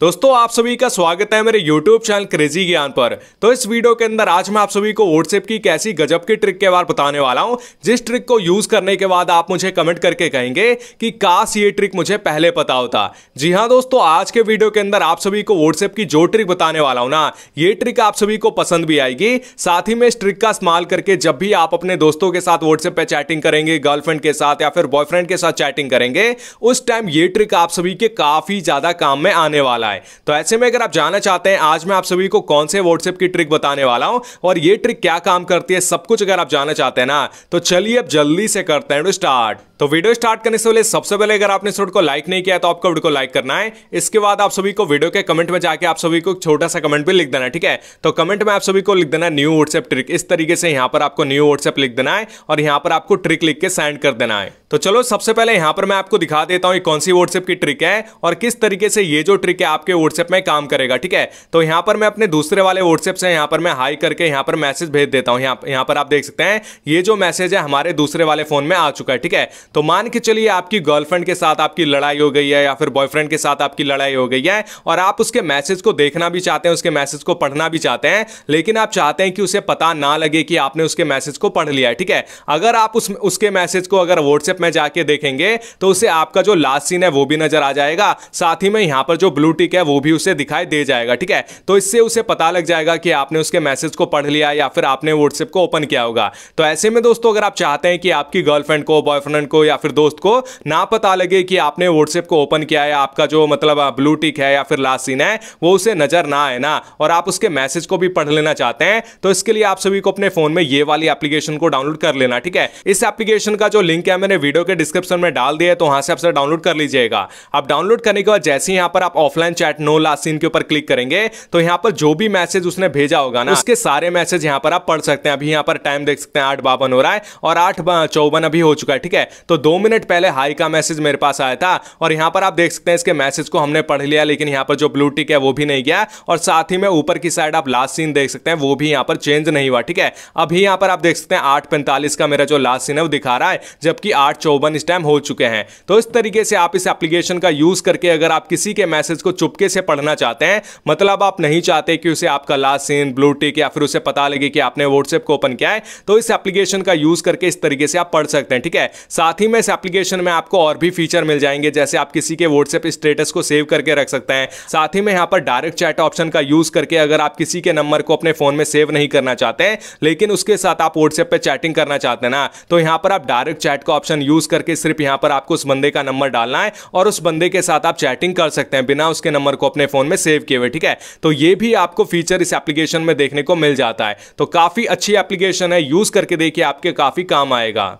दोस्तों आप सभी का स्वागत है मेरे YouTube चैनल क्रेजी ज्ञान पर तो इस वीडियो के अंदर आज मैं आप सभी को व्हाट्सएप की कैसी गजब की ट्रिक के बारे बताने वाला हूं जिस ट्रिक को यूज करने के बाद आप मुझे कमेंट करके कहेंगे कि काश ये ट्रिक मुझे पहले पता होता जी हाँ दोस्तों आज के वीडियो के अंदर आप सभी को व्हाट्सएप की जो ट्रिक बताने वाला हूं ना ये ट्रिक आप सभी को पसंद भी आएगी साथ ही में इस ट्रिक का इस्तेमाल करके जब भी आप अपने दोस्तों के साथ व्हाट्सएप पर चैटिंग करेंगे गर्लफ्रेंड के साथ या फिर बॉयफ्रेंड के साथ चैटिंग करेंगे उस टाइम ये ट्रिक आप सभी के काफी ज्यादा काम में आने वाला वाला है तो ऐसे में अगर आप जानना चाहते हैं आज मैं आप सभी को कौन से व्हाट्सएप की ट्रिक बताने वाला हूं और ये ट्रिक क्या काम करती है सब कुछ अगर आप जानना चाहते हैं ना तो चलिए अब जल्दी से करते हैं स्टार्ट तो वीडियो स्टार्ट करने से पहले सबसे पहले अगर आपने इस वीडियो को लाइक नहीं किया तो आपको वीडियो को लाइक करना है इसके बाद आप सभी को वीडियो के कमेंट में जाके आप सभी को छोटा सा कमेंट भी लिख देना ठीक है तो कमेंट में आप सभी को लिख देना न्यू व्हाट्सएप ट्रिक इस तरीके से यहां पर आपको न्यू व्हाट्सएप लिख देना है और यहां पर आपको ट्रिक लिख के सेंड कर देना है तो चलो सबसे पहले यहां पर मैं आपको दिखा देता हूं कौन सी व्हाट्सएप की ट्रिक है और किस तरीके से ये जो ट्रिक है आपके व्हाट्सएप में काम करेगा ठीक है तो यहां पर मैं अपने दूसरे वाले व्हाट्सएप से यहां पर मैं हाई करके यहां पर मैसेज भेज देता हूं यहां, यहां पर आप देख सकते हैं ये जो मैसेज है हमारे दूसरे वाले फ़ोन में आ चुका है ठीक है तो मान के चलिए आपकी गर्लफ्रेंड के साथ आपकी लड़ाई हो गई है या फिर बॉयफ्रेंड के साथ आपकी लड़ाई हो गई है और आप उसके मैसेज को देखना भी चाहते हैं उसके मैसेज को पढ़ना भी चाहते हैं लेकिन आप चाहते हैं कि उसे पता ना लगे कि आपने उसके मैसेज को पढ़ लिया है ठीक है अगर आप उसके मैसेज को अगर व्हाट्सएप में जाके देखेंगे तो उसे आपका जो लास्ट सीन है वो भी नजर आ जाएगा साथ ही में यहां पर जो ब्लू ठीक है वो भी उसे दिखाई दे जाएगा ठीक है तो इससे उसे पता लग जाएगा कि आपने उसके मैसेज को पढ़ लिया या फिर आपने व्हाट्सएप को ओपन किया होगा तो ऐसे में दोस्तों अगर आप चाहते हैं कि आपकी गर्लफ्रेंड को बॉयफ्रेंड को या फिर दोस्त को ना पता लगे कि आपने व्हाट्सएप को ओपन किया है आपका जो मतलब ब्लूटिक है या फिर लास्ट सीन है वो उसे नजर ना आए ना और आप उसके मैसेज को भी पढ़ लेना चाहते हैं तो इसके लिए आप सभी को अपने फोन में ये वाली एप्लीकेशन को डाउनलोड कर लेना ठीक है इस एप्लीकेशन का जो लिंक है मैंने वीडियो के डिस्क्रिप्शन में डाल दिया है तो वहां से आप डाउनलोड कर लीजिएगा अब डाउनलोड करने के बाद जैसे ही यहाँ पर आप offline chat no last seen के ऊपर क्लिक करेंगे तो यहाँ पर जो भी मैसेज उसने भेजा होगा ना उसके सारे मैसेज यहाँ पर आप पढ़ सकते हैं अभी यहाँ पर टाइम देख सकते हैं आठ बावन हो रहा है और आठ चौवन अभी हो चुका है ठीक है तो दो मिनट पहले हाई का मैसेज मेरे पास आया था और यहाँ पर आप देख सकते हैं इसके मैसेज को हमने पढ़ लिया लेकिन यहाँ पर जो ब्लू टिक है वो भी नहीं गया और साथ ही में ऊपर की साइड आप लास्ट सीन देख सकते हैं वो भी यहाँ पर चेंज नहीं हुआ ठीक है अभी यहाँ पर आप देख सकते हैं आठ पैंतालीस का मेरा जो लास्ट सीन है वो दिखा रहा है जबकि आठ चौवन इस टाइम हो चुके हैं तो इस तरीके से आप इस एप्लीकेशन का यूज करके अगर आप किसी के मैसेज को चुपके से पढ़ना चाहते हैं मतलब आप नहीं चाहते कि उसे आपका लास्ट सीन ब्लू टिक या फिर उसे पता लगे कि आपने व्हाट्सएप को ओपन किया है तो इस एप्लीकेशन का यूज़ करके इस तरीके से आप पढ़ सकते हैं ठीक है साथ ही में इस एप्लीकेशन में आपको और भी फीचर मिल जाएंगे जैसे आप किसी के व्हाट्सएप स्टेटस को सेव करके रख सकते हैं साथ ही में यहाँ पर डायरेक्ट चैट ऑप्शन का यूज़ करके अगर आप किसी के नंबर को अपने फ़ोन में सेव नहीं करना चाहते हैं लेकिन उसके साथ आप व्हाट्सएप पर चैटिंग करना चाहते हैं ना तो यहाँ पर आप डायरेक्ट चैट का ऑप्शन यूज़ करके सिर्फ यहाँ पर आपको उस बंदे का नंबर डालना है और उस बंदे के साथ आप चैटिंग कर सकते हैं बिना उसके नंबर को अपने फ़ोन में सेव किए हुए ठीक है तो ये भी आपको फीचर इस एप्लीकेशन में देखने को मिल जाता है तो काफ़ी अच्छी एप्लीकेशन है यूज़ करके देखिए आपके काफ़ी काम आएगा